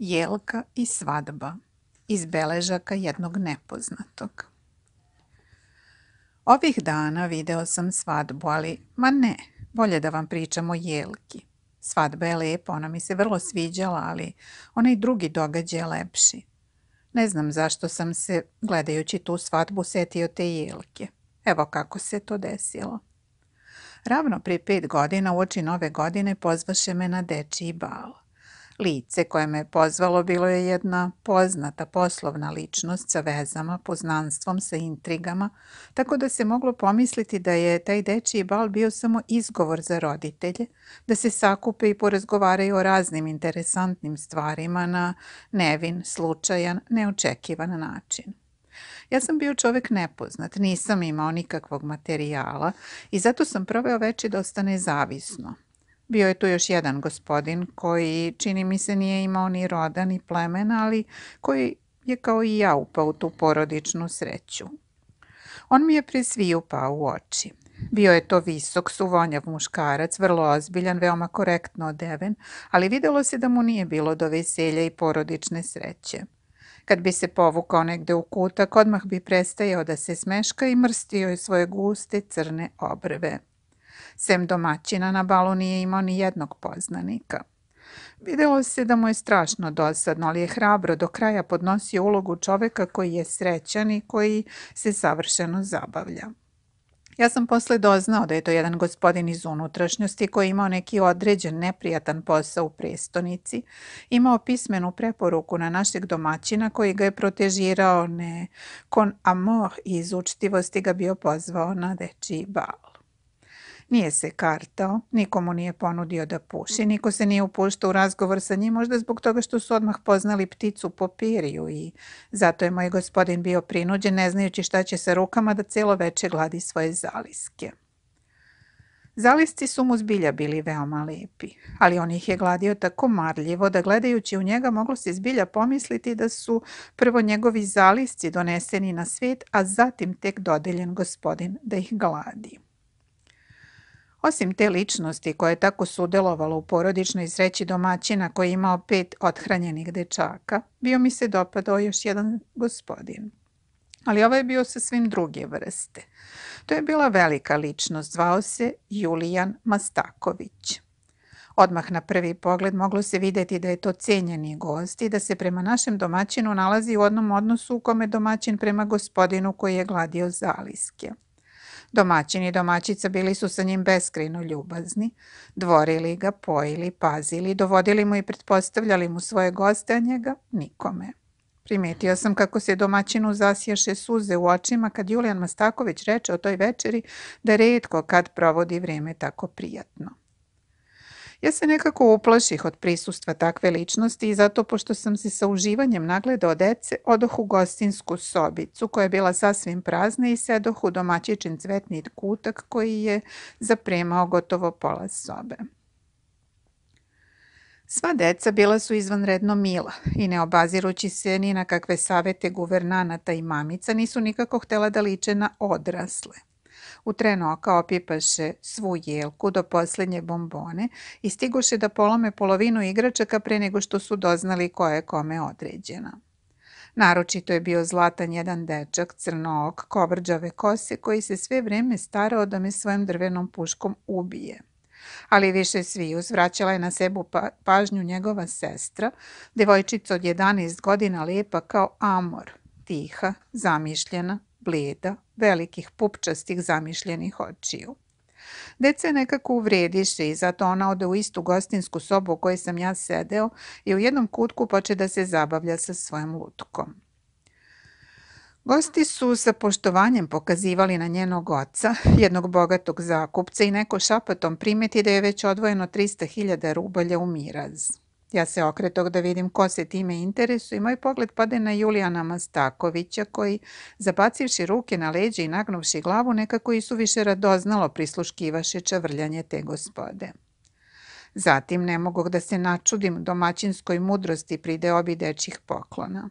Jelka i svadba iz beležaka jednog nepoznatog. Ovih dana video sam svadbu, ali ma ne, bolje da vam pričam o Jelki. Svadba je lepa, ona mi se vrlo sviđala, ali onaj drugi događaj je lepši. Ne znam zašto sam se, gledajući tu svadbu, setio te Jelke. Evo kako se to desilo. Ravno prije pet godina, oči nove godine, pozvaše me na dečiji bal. Lice koje me pozvalo bilo je jedna poznata poslovna ličnost sa vezama, poznanstvom, sa intrigama, tako da se moglo pomisliti da je taj dečiji bal bio samo izgovor za roditelje, da se sakupe i porazgovaraju o raznim interesantnim stvarima na nevin, slučajan, neočekivan način. Ja sam bio čovjek nepoznat, nisam imao nikakvog materijala i zato sam proveo veći dosta nezavisno. Bio je tu još jedan gospodin koji, čini mi se, nije imao ni roda ni plemena, ali koji je kao i ja upao u tu porodičnu sreću. On mi je pri svi upao u oči. Bio je to visok, suvonjav muškarac, vrlo ozbiljan, veoma korektno odeven, ali videlo se da mu nije bilo do veselja i porodične sreće. Kad bi se povukao negde u kutak, odmah bi prestajao da se smeška i mrstio je svoje guste crne obrve. Sem domaćina na balu nije imao ni jednog poznanika. Videlo se da mu je strašno dosadno, ali je hrabro do kraja podnosio ulogu čoveka koji je srećan i koji se savršeno zabavlja. Ja sam posle doznao da je to jedan gospodin iz unutrašnjosti koji je imao neki određen neprijatan posao u prestonici, imao pismenu preporuku na našeg domaćina koji ga je protežirao ne kon amor i iz ga bio pozvao na dečiji bal. Nije se kartao, nikomu nije ponudio da puši, niko se nije upuštao u razgovor sa njim, možda zbog toga što su odmah poznali pticu po piriju i zato je moj gospodin bio prinuđen, ne znajući šta će sa rukama, da cijelo veče gladi svoje zaliske. Zalisci su mu zbilja bili veoma lepi, ali on ih je gladio tako marljivo da gledajući u njega moglo se zbilja pomisliti da su prvo njegovi zalisci doneseni na svijet, a zatim tek dodeljen gospodin da ih gladi. Osim te ličnosti koja je tako sudjelovalo u porodičnoj sreći domaćina koji je imao pet odhranjenih dečaka, bio mi se dopadao još jedan gospodin. Ali ovaj je bio svim druge vrste. To je bila velika ličnost, zvao se Julijan Mastaković. Odmah na prvi pogled moglo se vidjeti da je to cijenjeni gost i da se prema našem domaćinu nalazi u odnom odnosu u kome domaćin prema gospodinu koji je gladio zaliske. Domaćini i domaćica bili su sa njim beskreno ljubazni, dvorili ga, pojili, pazili, dovodili mu i pretpostavljali mu svoje goste, a njega nikome. Primetio sam kako se domaćinu zasjaše suze u očima kad Julian Mastaković reče o toj večeri da redko kad provodi vrijeme tako prijatno. Ja se nekako uplaših od prisustva takve ličnosti i zato pošto sam se sa uživanjem nagledao dece, odohu gostinsku sobicu koja je bila sasvim prazna i sedoh u domaćičin cvetni kutak koji je zapremao gotovo pola sobe. Sva deca bila su izvanredno mila i ne obazirući se ni na kakve savete guvernanata i mamica nisu nikako htjela da liče na odrasle. U tren oka opipaše svu jelku do posljednje bombone i stiguše da polome polovinu igračaka pre nego što su doznali koja je kome određena. Naročito je bio zlatan jedan dečak, crnog, kovrđave kose, koji se sve vrijeme starao da me svojom drvenom puškom ubije. Ali više svi uzvraćala je na sebu pa, pažnju njegova sestra, devojčica od 11 godina lijepa kao amor, tiha, zamišljena, bleda, velikih pupčastih zamišljenih očiju. Dece nekako uvrediše i zato ona ode u istu gostinsku sobu u kojoj sam ja sedeo i u jednom kutku poče da se zabavlja sa svojom lutkom. Gosti su sa poštovanjem pokazivali na njenog oca, jednog bogatog zakupca i neko šapatom primeti da je već odvojeno 300.000 rubalja u miraz. Ja se okretog da vidim ko se time interesu i moj pogled pade na Julijana Mastakovića koji, zabacivši ruke na leđe i nagnuvši glavu, nekako i suviše radoznalo prisluškivaše čavrljanje te gospode. Zatim ne mogu da se načudim domaćinskoj mudrosti pride obi dečih poklona.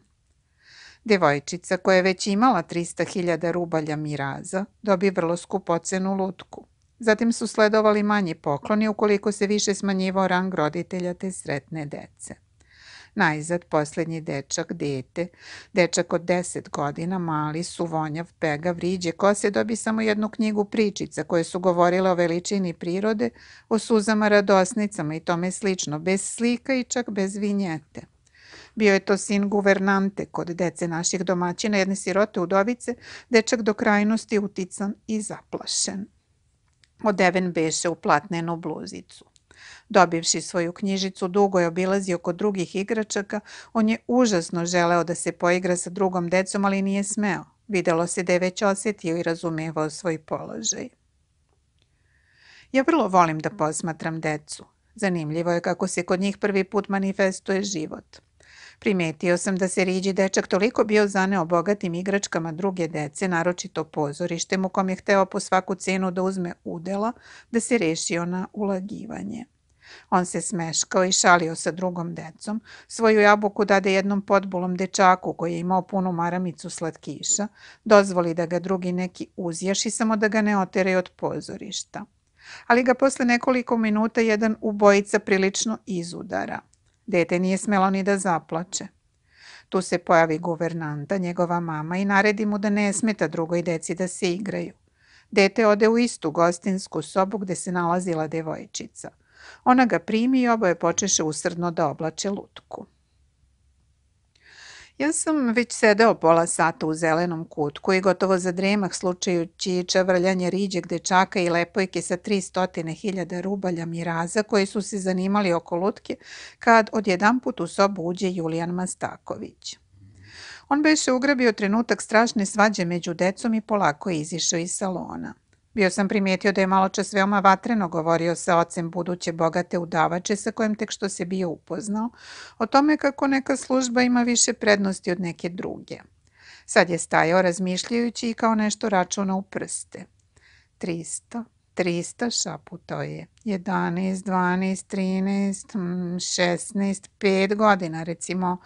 Devojčica koja je već imala 300.000 rubalja miraza dobi vrlo skupocenu lutku. Zatim su sledovali manji pokloni ukoliko se više smanjivao rang roditelja te sretne dece. Najzad posljednji dečak, dete, dečak od 10 godina, mali, suvonjav, pega, vriđe, se dobi samo jednu knjigu pričica koje su govorile o veličini prirode, o suzama, radosnicama i tome slično, bez slika i čak bez vinjete. Bio je to sin guvernante kod dece naših domaćina, jedne sirote udovice, dečak do krajnosti utican i zaplašen. Odeven beše u platnenu bluzicu. Dobivši svoju knjižicu, dugo je obilazio kod drugih igračaka. On je užasno želeo da se poigra sa drugom decom, ali nije smeo. Videlo se da je već osjetio i razumevao svoj položaj. Ja vrlo volim da posmatram decu. Zanimljivo je kako se kod njih prvi put manifestuje život. Primetio sam da se Riđi dečak toliko bio zaneo bogatim igračkama druge dece, naročito pozorištem u kom je hteo po svaku cenu da uzme udela, da se rešio na ulagivanje. On se smeškao i šalio sa drugom decom, svoju jabuku dade jednom podbulom dečaku koji je imao punu maramicu slatkiša, dozvoli da ga drugi neki uzjaši samo da ga ne otere od pozorišta. Ali ga posle nekoliko minuta jedan ubojica prilično izudara – Dete nije smelo ni da zaplače. Tu se pojavi guvernanta, njegova mama, i naredi mu da ne smeta drugoj deci da se igraju. Dete ode u istu gostinsku sobu gde se nalazila devojčica. Ona ga primi i oboje počeše usrdno da oblače lutku. Ja sam već sedeo pola sata u zelenom kutku i gotovo zadremah slučajući čavrljanje riđeg dečaka i lepojke sa 300.000 rubalja miraza koji su se zanimali oko lutke kad odjedanput u sobu uđe Julijan Mastaković. On beše ugrabio trenutak strašne svađe među decom i polako izišao iz salona. Bio sam primijetio da je malo čas veoma vatreno govorio sa ocem buduće bogate udavače sa kojim tek što se bio upoznao, o tome kako neka služba ima više prednosti od neke druge. Sad je stajao razmišljajući i kao nešto računa u prste. 300, 300 šaputo je. 11, 12, 13, 16, 5 godina recimo.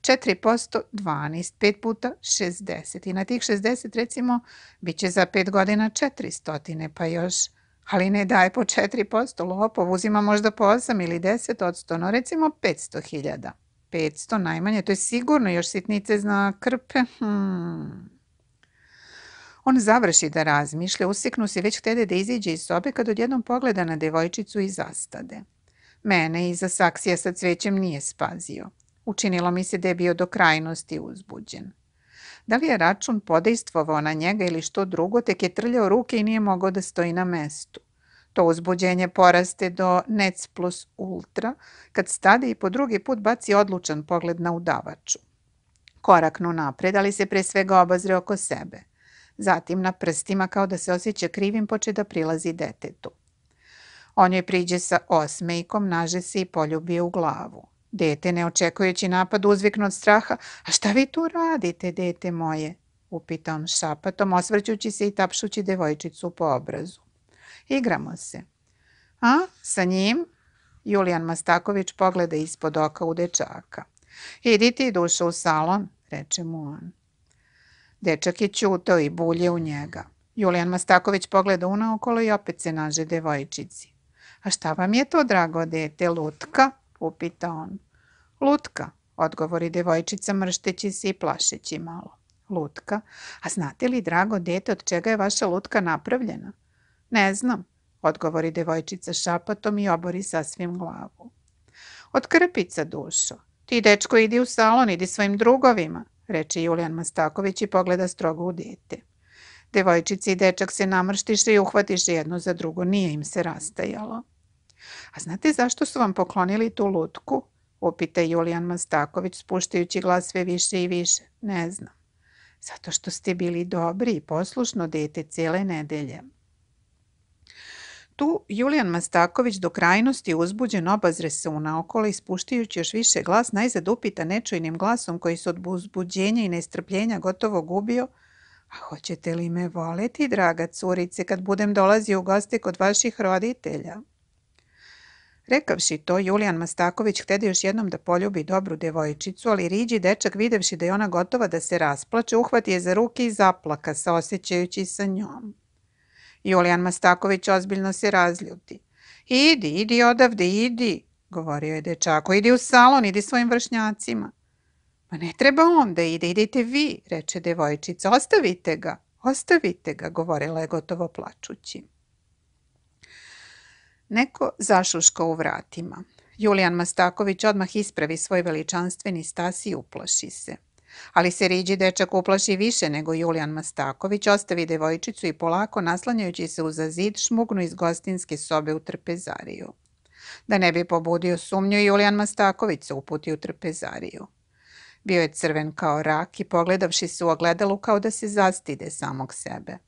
4%, 12, 5 puta 60. I na tih 60 recimo bit će za 5 godina 400, pa još ali ne daje po 4%, lopov uzima možda po 8 ili 10 odsto, no recimo 500 hiljada. 500 najmanje, to je sigurno, još sitnice zna krpe. Hmm. On završi da razmišlja, usiknu se već htede da iziđe iz sobe kad odjednom pogleda na devojčicu i zastade. Mene iza saksija sa cvećem nije spazio. Učinilo mi se da je bio do krajnosti uzbuđen. Da li je račun podejstvovao na njega ili što drugo, tek je trljao ruke i nije mogao da stoji na mestu. To uzbuđenje poraste do nec plus ultra, kad stade i po drugi put baci odlučan pogled na udavaču. Koraknu napred, ali se pre svega obazre oko sebe – Zatim na prstima kao da se osjeća krivim poče da prilazi detetu. On joj priđe sa osmejkom, naže se i poljubije u glavu. Dete, ne očekujući napad, uzviknu od straha. A šta vi tu radite, dete moje? upita on šapatom, osvrćući se i tapšući devojčicu po obrazu. Igramo se. A, sa njim? Julijan Mastaković pogleda ispod oka u dečaka. Idi ti, duša, u salon, reče mu on. Dečak je ćutao i bulje u njega. Julijan Mastaković pogleda unaokolo i opet se naže devojčici. A šta vam je to, drago dete, lutka? upita on. Lutka, odgovori devojčica mršteći se i plašeći malo. Lutka, a znate li, drago dete, od čega je vaša lutka napravljena? Ne znam, odgovori devojčica šapatom i obori sasvim glavu. Od krpica dušo. Ti dečko idi u salon, idi svojim drugovima reče Julijan Mastaković i pogleda strogo u dijete. Devojčici i dečak se namrštiše i uhvatiše jedno za drugo, nije im se rastajalo. A znate zašto su vam poklonili tu lutku? upita Julijan Mastaković spuštajući glas sve više i više. Ne znam. Zato što ste bili dobri i poslušno dete cijele nedelje. Tu Julijan Mastaković do krajnosti uzbuđen obazre se u naokolo ispuštajući još više glas najzad upita nečujnim glasom koji se od uzbuđenja i nestrpljenja gotovo gubio A hoćete li me voleti, draga curice, kad budem dolazio u goste kod vaših roditelja? Rekavši to, Julijan Mastaković htede još jednom da poljubi dobru devojčicu, ali riđi dečak videvši da je ona gotova da se rasplače, uhvati je za ruke i zaplaka saosećajući sa njom. Julijan Mastaković ozbiljno se razljuti. Idi, idi odavde, idi, govorio je dečako. Idi u salon, idi svojim vršnjacima. Ma ne treba on da ide, idite vi, reče devojčica. Ostavite ga, ostavite ga, govorila je gotovo plačući. Neko zašuška u vratima. Julijan Mastaković odmah ispravi svoj veličanstveni stas i uplaši se ali se riđi dečak uplaši više nego Julijan Mastaković, ostavi devojčicu i polako, naslanjajući se uza zid, šmugnu iz gostinske sobe u trpezariju. Da ne bi pobudio sumnju, Julijan Mastaković se uputi u trpezariju. Bio je crven kao rak i pogledavši se u ogledalu kao da se zastide samog sebe.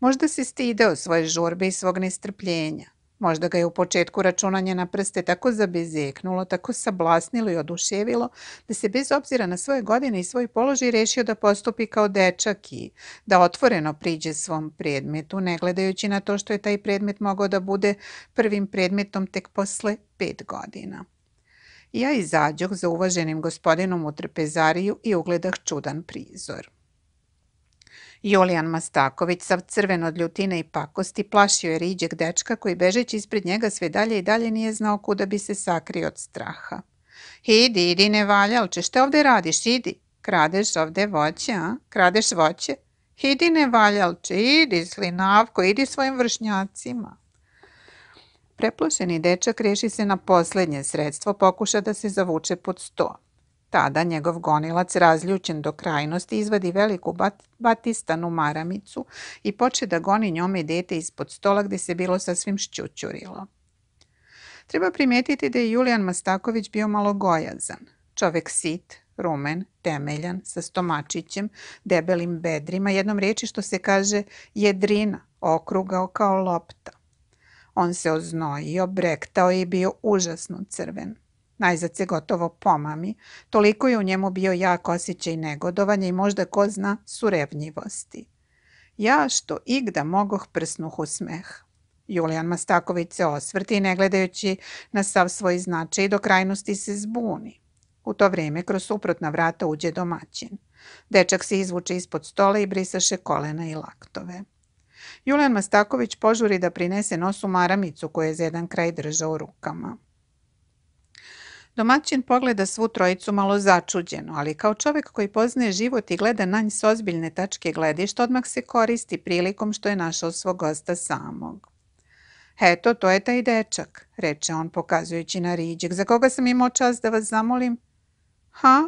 Možda se stide o svoje žurbe i svog nestrpljenja. Možda ga je u početku računanje na prste tako zabezeknulo, tako sablasnilo i oduševilo, da se bez obzira na svoje godine i svoj položaj rešio da postupi kao dečak i da otvoreno priđe svom predmetu, ne gledajući na to što je taj predmet mogao da bude prvim predmetom tek posle pet godina. Ja izađoh za uvaženim gospodinom u trpezariju i ugledah čudan prizor. Julijan Mastaković, sav crven od ljutine i pakosti, plašio je riđeg dečka koji bežeći ispred njega sve dalje i dalje nije znao kuda bi se sakrio od straha. Idi, idi, ne valjalče, te ovdje radiš, idi. Kradeš ovdje voće, a? Kradeš voće? Idi, nevaljalče, idi, slinavko, idi svojim vršnjacima. Preplošeni dečak reši se na posljednje sredstvo, pokuša da se zavuče pod sto tada njegov gonilac, razljučen do krajnosti, izvadi veliku batistanu maramicu i poče da goni njome dete ispod stola gdje se bilo sasvim šćućurilo. Treba primijetiti da je Julijan Mastaković bio malo gojazan. Čovek sit, rumen, temeljan, sa stomačićem, debelim bedrima, jednom riječi što se kaže jedrina, okrugao kao lopta. On se oznojio, brektao i bio užasno crven. Najzad se gotovo pomami. Toliko je u njemu bio jak osjećaj negodovanja i možda ko zna surevnjivosti. Ja što igda mogoh prsnuh u smeh. Julijan Mastaković se osvrti ne gledajući na sav svoj značaj i do krajnosti se zbuni. U to vrijeme kroz suprotna vrata uđe domaćin. Dečak se izvuče ispod stola i brisaše kolena i laktove. Julijan Mastaković požuri da prinese nosu maramicu koju je za jedan kraj držao rukama. Domaćin pogleda svu trojicu malo začuđeno, ali kao čovjek koji poznaje život i gleda na nj s ozbiljne tačke gledišta, odmah se koristi prilikom što je našao svog gosta samog. Eto, to je taj dečak, reče on pokazujući na riđeg. Za koga sam imao čast da vas zamolim? Ha,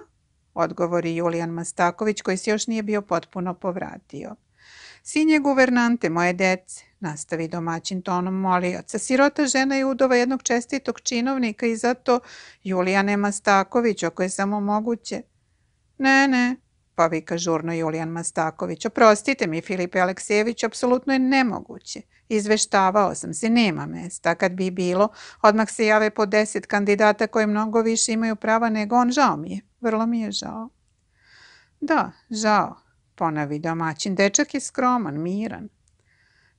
odgovori Julijan Mastaković koji se još nije bio potpuno povratio. Sinje guvernante moje dece, nastavi domaćin tonom molioca. Sirota žena je udova jednog čestitog činovnika i zato Julijane Mastaković, ako je samo moguće. Ne, ne, povika pa žurno Julijan Mastaković. Oprostite mi, Filipe Aleksejević, apsolutno je nemoguće. Izveštavao sam se, nema mesta. Kad bi bilo, odmah se jave po deset kandidata koji mnogo više imaju prava nego on. Žao mi je, vrlo mi je žao. Da, žao, ponavi domaćin. Dečak je skroman, miran.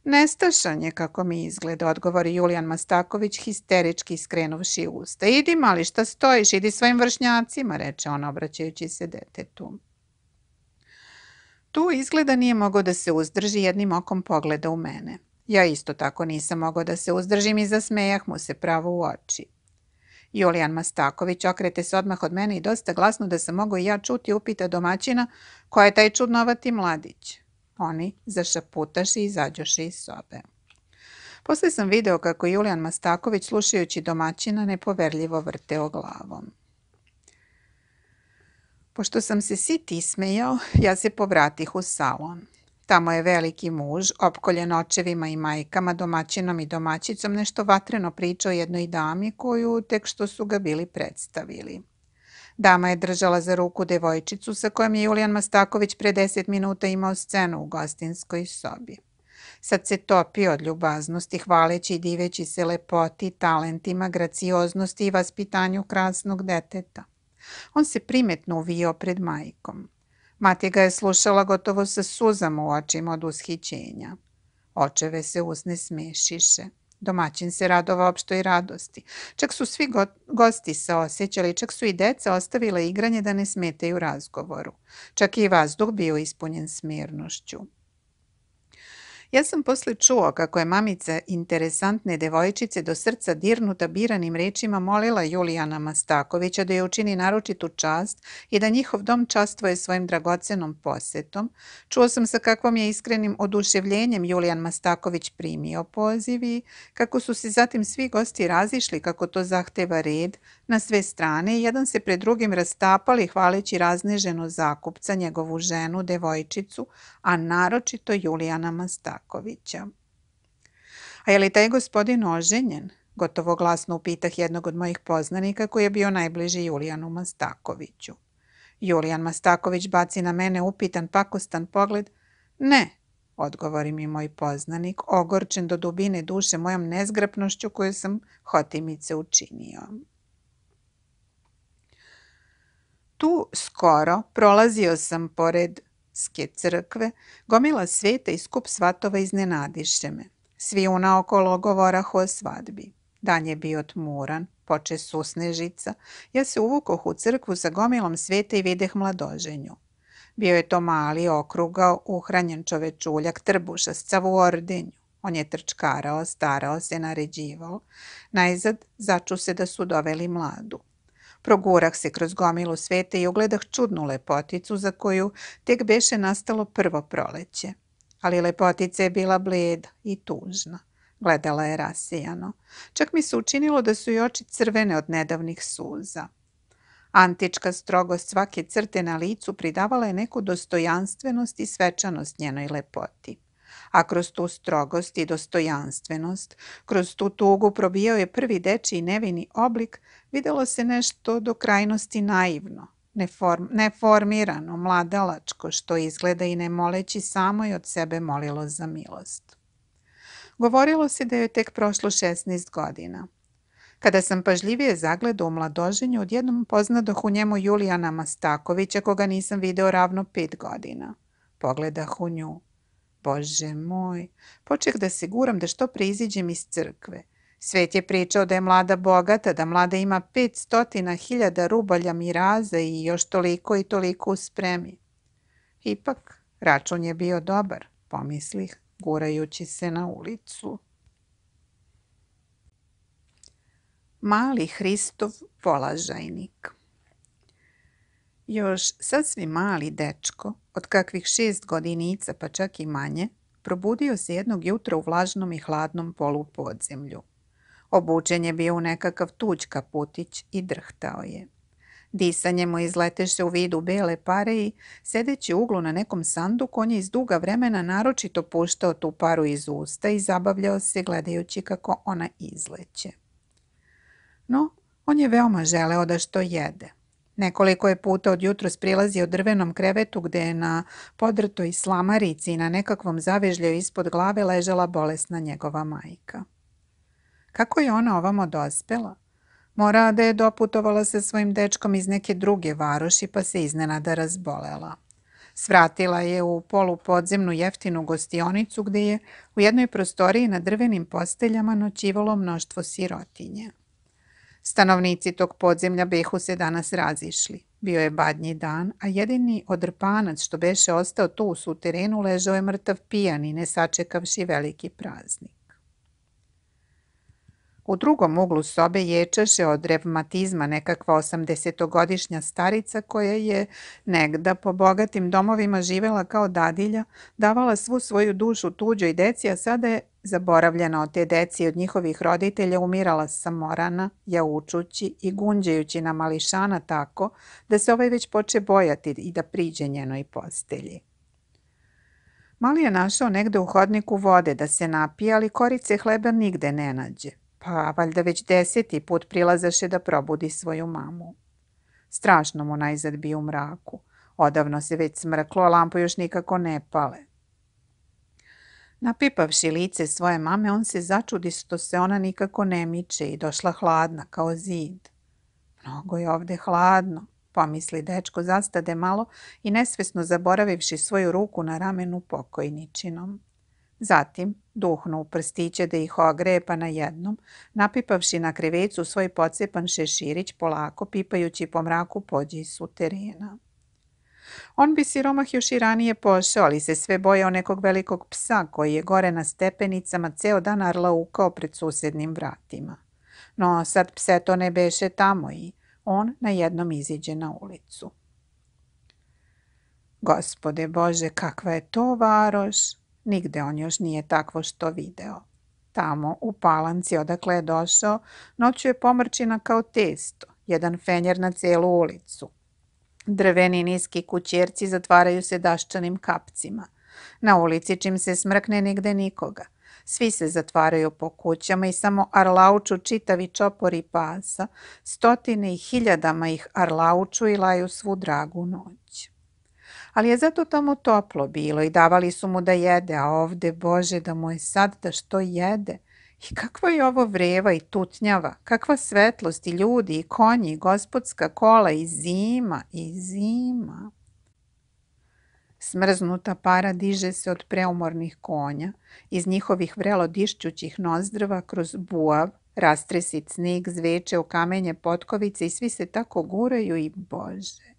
Nestašan je kako mi izgleda, odgovori Julijan Mastaković histerički skrenuvši usta. Idi mali šta stojiš, idi svojim vršnjacima, reče on obraćajući se detetu. Tu izgleda nije mogao da se uzdrži jednim okom pogleda u mene. Ja isto tako nisam mogao da se uzdržim i zasmejah mu se pravo u oči. Julijan Mastaković okrete se odmah od mene i dosta glasno da sam mogao i ja čuti upita domaćina koja je taj čudnovati mladić oni zašaputaše i zađoše iz sobe. Posle sam video kako Julijan Mastaković, slušajući domaćina, nepoverljivo vrteo glavom. Pošto sam se sit ismejao, ja se povratih u salon. Tamo je veliki muž, opkoljen očevima i majkama, domaćinom i domaćicom, nešto vatreno pričao jednoj dami koju tek što su ga bili predstavili. Dama je držala za ruku devojčicu sa kojom je Julijan Mastaković pre deset minuta imao scenu u gostinskoj sobi. Sad se topi od ljubaznosti, hvaleći i diveći se lepoti, talentima, gracioznosti i vaspitanju krasnog deteta. On se primetno uvio pred majkom. Mati ga je slušala gotovo sa suzama u očima od ushićenja. Očeve se usne smešiše. Domaćin se radova opštoj radosti. Čak su svi gosti se osjećali, čak su i deca ostavila igranje da ne smetaju razgovoru. Čak i vazduh bio ispunjen smirnošću. Ja sam poslije čuo kako je mamica interesantne devojčice do srca dirnuta biranim rečima molila Julijana Mastakovića da je učini naročitu čast i da njihov dom častvuje svojim dragocenom posetom. Čuo sam sa kakvom je iskrenim oduševljenjem Julijan Mastaković primio poziv i kako su se zatim svi gosti razišli kako to zahteva red na sve strane i jedan se pred drugim rastapali hvaleći razneženo zakupca, njegovu ženu, devojčicu, a naročito Julijana Mastakovića. Takovića. A je li taj gospodin oženjen? Gotovo glasno upitah jednog od mojih poznanika koji je bio najbliži Julijanu Mastakoviću. Julijan Mastaković baci na mene upitan pakostan pogled. Ne, odgovori mi moj poznanik, ogorčen do dubine duše mojom nezgrapnošću koju sam hotimice učinio. Tu skoro prolazio sam pored ske crkve, gomila svijeta i skup svatova iznenadiše me. Svi oko govorahu o svadbi. Dan je bio tmuran, poče susnežica. Ja se uvukoh u crkvu sa gomilom svijeta i videh mladoženju. Bio je to mali, okrugao, uhranjen čovečuljak, trbuša, u ordenju. On je trčkarao, starao se, naređivao. Najzad začu se da su doveli mladu. Progurah se kroz gomilu svete i ugledah čudnu lepoticu za koju tek beše nastalo prvo proleće. Ali lepotica je bila bleda i tužna. Gledala je rasijano. Čak mi se učinilo da su i oči crvene od nedavnih suza. Antička strogost svake crte na licu pridavala je neku dostojanstvenost i svečanost njenoj lepoti a kroz tu strogost i dostojanstvenost, kroz tu tugu probijao je prvi i nevini oblik, videlo se nešto do krajnosti naivno, neform, neformirano, mladalačko, što izgleda i ne moleći samo i od sebe molilo za milost. Govorilo se da je tek prošlo 16 godina. Kada sam pažljivije zagledao u mladoženju, odjednom poznadoh u njemu Julijana Mastakovića, koga nisam video ravno pet godina. Pogledah u nju. Bože moj, poček da se guram da što pre iz crkve. Svet je pričao da je mlada bogata, da mlada ima hiljada rubalja miraza i još toliko i toliko spremi. Ipak, račun je bio dobar, pomislih, gurajući se na ulicu. Mali Hristov polažajnik još sasvim mali dečko, od kakvih šest godinica pa čak i manje, probudio se jednog jutra u vlažnom i hladnom polu podzemlju. Obučen je bio u nekakav tuđ kaputić i drhtao je. Disanje mu izleteše u vidu bele pare i, sedeći u uglu na nekom sanduku, on je iz duga vremena naročito puštao tu paru iz usta i zabavljao se gledajući kako ona izleće. No, on je veoma želeo da što jede. Nekoliko je puta od jutros prilazio drvenom krevetu gdje je na podrtoj slamarici i na nekakvom zavežlju ispod glave ležela bolesna njegova majka. Kako je ona ovamo dospjela? Mora da je doputovala sa svojim dečkom iz neke druge varoši pa se iznenada razbolela. Svratila je u polupodzemnu jeftinu gostionicu gdje je u jednoj prostoriji na drvenim posteljama noćivalo mnoštvo sirotinje. Stanovnici tog podzemlja behu se danas razišli. Bio je badnji dan, a jedini odrpanac što beše ostao tu u suterenu ležao je mrtav pijan i ne sačekavši veliki praznik. U drugom uglu sobe ječaše od revmatizma nekakva 80-godišnja starica koja je negda po bogatim domovima živela kao dadilja, davala svu svoju dušu tuđoj deci, a sada je zaboravljena od te deci od njihovih roditelja umirala samorana, jaučući i gunđajući na mališana tako da se ovaj već poče bojati i da priđe njenoj postelji. Mali je našao negde u hodniku vode da se napije, ali korice hleba nigde ne nađe. Pa valjda već deseti put prilazaše da probudi svoju mamu. Strašno mu najzad bi u mraku. Odavno se već smrklo, a još nikako ne pale. Napipavši lice svoje mame, on se začudi što se ona nikako ne miče i došla hladna kao zid. Mnogo je ovde hladno, pomisli dečko, zastade malo i nesvesno zaboravivši svoju ruku na ramenu pokojničinom. Zatim duhnu u prstiće da ih pa na jednom, napipavši na krivecu svoj pocepan šeširić polako pipajući po mraku pođi su terena. On bi siromah još i ranije pošao, ali se sve bojao nekog velikog psa koji je gore na stepenicama ceo dan arlaukao pred susednim vratima. No sad pse to ne beše tamo i on na jednom iziđe na ulicu. Gospode Bože, kakva je to varoš! Nigde on još nije takvo što video. Tamo, u palanci odakle je došao, noću je pomrčina kao testo, jedan fenjer na celu ulicu. Drveni niski kućerci zatvaraju se daščanim kapcima. Na ulici čim se smrkne nigde nikoga. Svi se zatvaraju po kućama i samo arlauču čitavi čopori pasa, stotine i hiljadama ih arlauču i laju svu dragu noć ali je zato tamo toplo bilo i davali su mu da jede, a ovde, Bože, da mu je sad da što jede. I kakva je ovo vreva i tutnjava, kakva svetlost i ljudi i konji i gospodska kola i zima i zima. Smrznuta para diže se od preumornih konja, iz njihovih vrelo dišćućih nozdrva kroz buav, rastresi cnik, zveče, kamenje potkovice i svi se tako guraju i bože.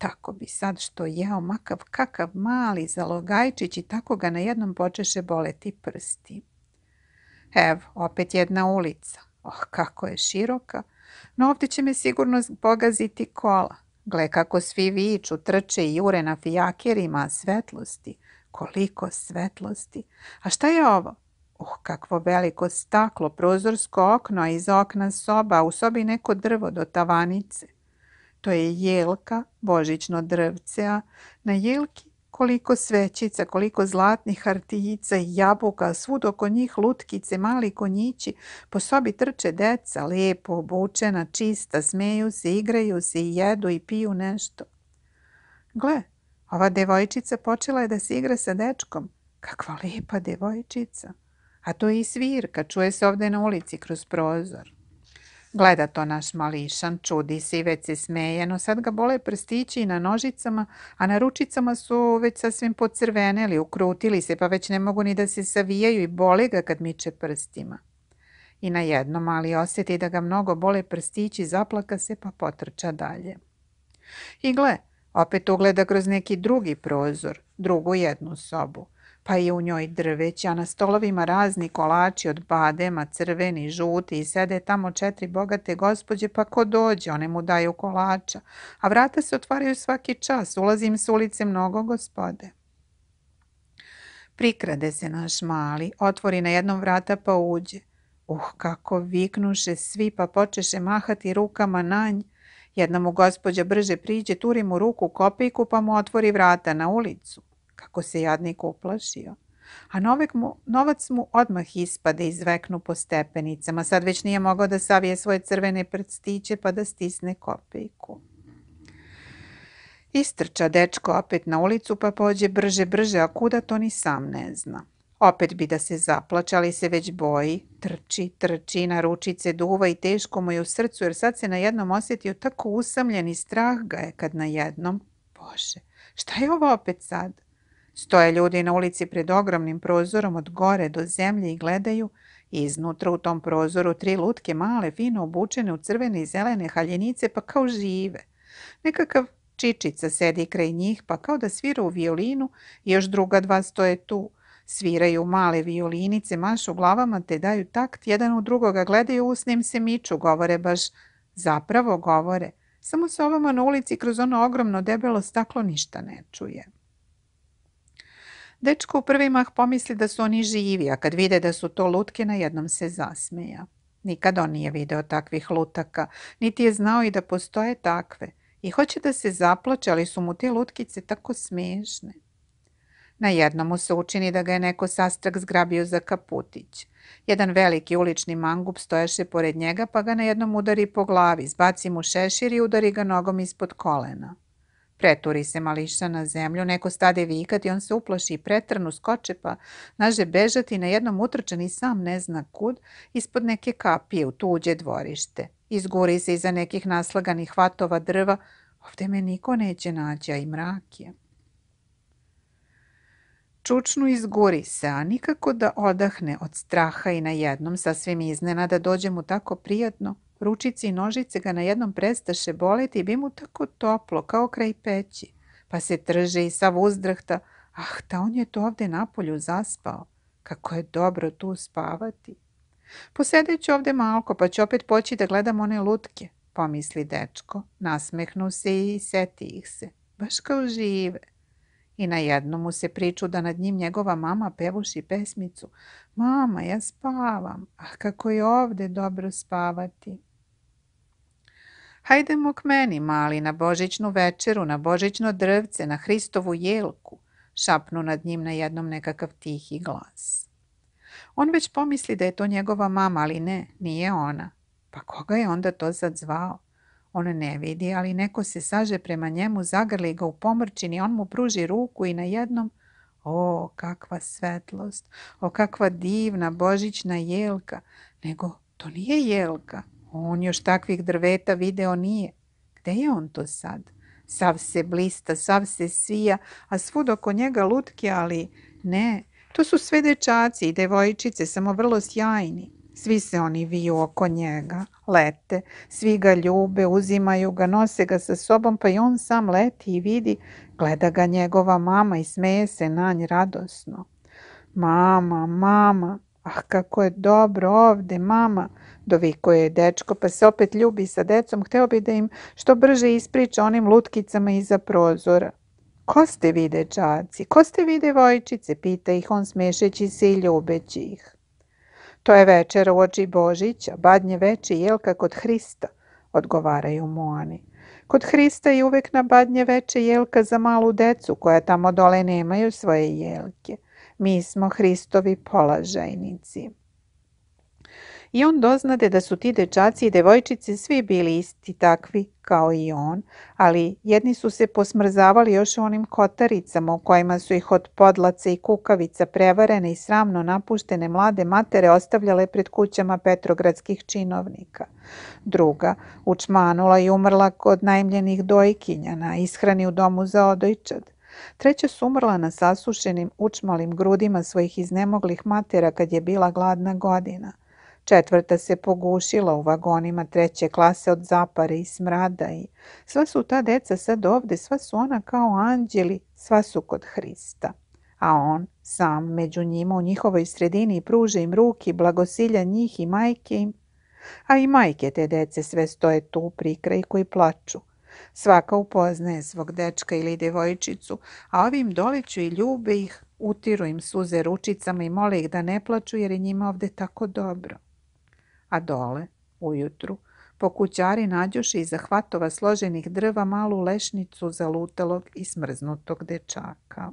Tako bi sad što jeo makav kakav mali zalogajčić i tako ga na jednom počeše boleti prsti. Evo, opet jedna ulica. Oh, kako je široka. No ovdje će me sigurno pogaziti kola. Gle kako svi viču, trče i jure na fijakerima svetlosti. Koliko svetlosti. A šta je ovo? Oh, kakvo veliko staklo, prozorsko okno, a iz okna soba, u sobi neko drvo do tavanice. To je jelka, božićno drvce, na jelki koliko svećica, koliko zlatnih hartijica i jabuka, svud oko njih lutkice, mali konjići, po sobi trče deca, lijepo obučena, čista, smeju se, igraju se i jedu i piju nešto. Gle, ova devojčica počela je da se igra sa dečkom. Kakva lijepa devojčica. A to je i svirka, čuje se ovdje na ulici kroz prozor. Gleda to naš mališan, čudi se i već se smeje, no sad ga bole prstići i na nožicama, a na ručicama su već sasvim pocrveneli, ukrutili se, pa već ne mogu ni da se savijaju i bole ga kad miče prstima. I na jednom, mali osjeti da ga mnogo bole prstići, zaplaka se pa potrča dalje. I gle, opet ugleda kroz neki drugi prozor, drugu jednu sobu – pa i u njoj drveć, a na stolovima razni kolači od badema, crveni, žuti i sede tamo četiri bogate gospođe, pa ko dođe, one mu daju kolača, a vrata se otvaraju svaki čas, ulazim s ulice mnogo gospode. Prikrade se naš mali, otvori na jednom vrata pa uđe. Uh, kako viknuše svi, pa počeše mahati rukama na nj. Jedna mu gospođa brže priđe, turi mu ruku u kopijku, pa mu otvori vrata na ulicu kako se jadnik uplašio. A novac mu odmah ispade i zveknu po stepenicama. Sad već nije mogao da savije svoje crvene prstiće pa da stisne kopejku. Istrča dečko opet na ulicu pa pođe brže, brže, a kuda to ni sam ne zna. Opet bi da se zaplaća, ali se već boji. Trči, trči, na ručice duva i teško mu je u srcu, jer sad se na jednom osjetio tako usamljen i strah ga je kad na jednom. Bože, šta je ovo opet sad? Stoje ljudi na ulici pred ogromnim prozorom od gore do zemlje i gledaju iznutra u tom prozoru tri lutke male, fino obučene u crvene i zelene haljenice pa kao žive. Nekakav čičica sedi kraj njih pa kao da svira u violinu i još druga dva stoje tu. Sviraju male violinice, mašu glavama te daju takt, jedan u drugoga gledaju usnim se miču, govore baš zapravo govore. Samo se ovama na ulici kroz ono ogromno debelo staklo ništa ne čuje. Dečko u prvi mah pomisli da su oni živi, a kad vide da su to lutke, na jednom se zasmeja. Nikad on nije video takvih lutaka, niti je znao i da postoje takve. I hoće da se zaplače, ali su mu te lutkice tako smiješne. Na jednom mu se učini da ga je neko sastrak zgrabio za kaputić. Jedan veliki ulični mangup stojaše pored njega, pa ga na jednom udari po glavi, zbaci mu šešir i udari ga nogom ispod kolena. Preturi se mališa na zemlju, neko stade vikati, on se uplaši i pretrnu, skoče pa naže bežati na jednom utrčan i sam ne zna kud, ispod neke kapije u tuđe dvorište. Izguri se iza nekih naslaganih hvatova drva, ovdje me niko neće naći, a i mrak je. Čučnu izguri se, a nikako da odahne od straha i na jednom sasvim da dođe mu tako prijatno, Ručice i nožice ga jednom prestaše boliti i bi mu tako toplo, kao kraj peći. Pa se trže i sav uzdrhta. Ah, ta on je to ovde napolju zaspao. Kako je dobro tu spavati. Posedeću ovdje ovde malko, pa ću opet poći da gledam one lutke, pomisli dečko. Nasmehnu se i seti ih se, baš kao žive. I na jednom mu se priču da nad njim njegova mama pevuši pesmicu. Mama, ja spavam, ah kako je ovde dobro spavati. Hajdemo k meni, mali, na božićnu večeru, na božićno drvce, na Hristovu jelku, šapnu nad njim na jednom nekakav tihi glas. On već pomisli da je to njegova mama, ali ne, nije ona. Pa koga je onda to sad zvao? On ne vidi, ali neko se saže prema njemu, zagrli ga u pomrčini, on mu pruži ruku i na jednom o, kakva svetlost, o kakva divna božićna jelka, nego to nije jelka, on još takvih drveta video nije. Gde je on to sad? Sav se blista, sav se svija, a svud oko njega lutke, ali ne. To su sve dečaci i devojčice, samo vrlo sjajni. Svi se oni viju oko njega, lete, svi ga ljube, uzimaju ga, nose ga sa sobom, pa i on sam leti i vidi, gleda ga njegova mama i smeje se na radosno. Mama, mama, Ah, kako je dobro ovde, mama, dovikuje je dečko, pa se opet ljubi sa decom, hteo bi da im što brže ispriča onim lutkicama iza prozora. Ko ste vi, dečaci? Ko ste vi, devojčice? Pita ih on smešeći se i ljubeći ih. To je večer u oči Božića, badnje veče jelka kod Hrista, odgovaraju mu Kod Hrista je uvek na badnje veče jelka za malu decu koja tamo dole nemaju svoje jelke mi smo Hristovi polažajnici. I on doznade da su ti dečaci i devojčice svi bili isti takvi kao i on, ali jedni su se posmrzavali još u onim kotaricama u kojima su ih od podlace i kukavica prevarene i sramno napuštene mlade matere ostavljale pred kućama petrogradskih činovnika. Druga učmanula i umrla kod najmljenih dojkinja na ishrani u domu za odojčad. Treća su umrla na sasušenim, učmalim grudima svojih iznemoglih matera kad je bila gladna godina. Četvrta se pogušila u vagonima treće klase od zapare i smrada i sva su ta deca sad ovde, sva su ona kao anđeli, sva su kod Hrista. A on sam među njima u njihovoj sredini pruže im ruki, blagosilja njih i majke im, a i majke te dece sve stoje tu prikraj koji plaču. Svaka upoznaje svog dečka ili devojčicu, a ovim doleću i ljube ih, utiru im suze ručicama i mole ih da ne plaču jer je njima ovde tako dobro. A dole, ujutru, kućari nađoše iza zahvatova složenih drva malu lešnicu zalutalog i smrznutog dečaka.